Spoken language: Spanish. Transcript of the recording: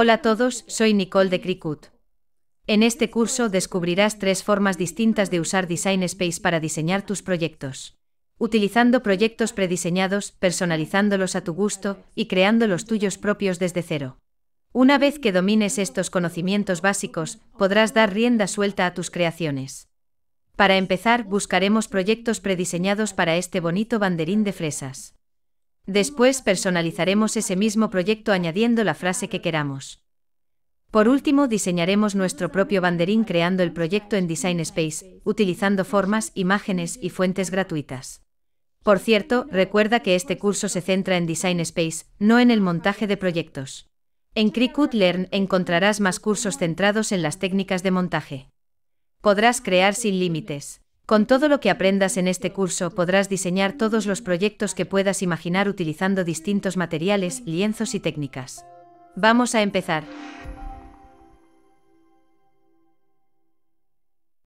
Hola a todos, soy Nicole de Cricut. En este curso descubrirás tres formas distintas de usar Design Space para diseñar tus proyectos. Utilizando proyectos prediseñados, personalizándolos a tu gusto y creando los tuyos propios desde cero. Una vez que domines estos conocimientos básicos, podrás dar rienda suelta a tus creaciones. Para empezar, buscaremos proyectos prediseñados para este bonito banderín de fresas. Después personalizaremos ese mismo proyecto añadiendo la frase que queramos. Por último, diseñaremos nuestro propio banderín creando el proyecto en Design Space, utilizando formas, imágenes y fuentes gratuitas. Por cierto, recuerda que este curso se centra en Design Space, no en el montaje de proyectos. En Cricut Learn encontrarás más cursos centrados en las técnicas de montaje. Podrás crear sin límites. Con todo lo que aprendas en este curso podrás diseñar todos los proyectos que puedas imaginar utilizando distintos materiales, lienzos y técnicas. Vamos a empezar.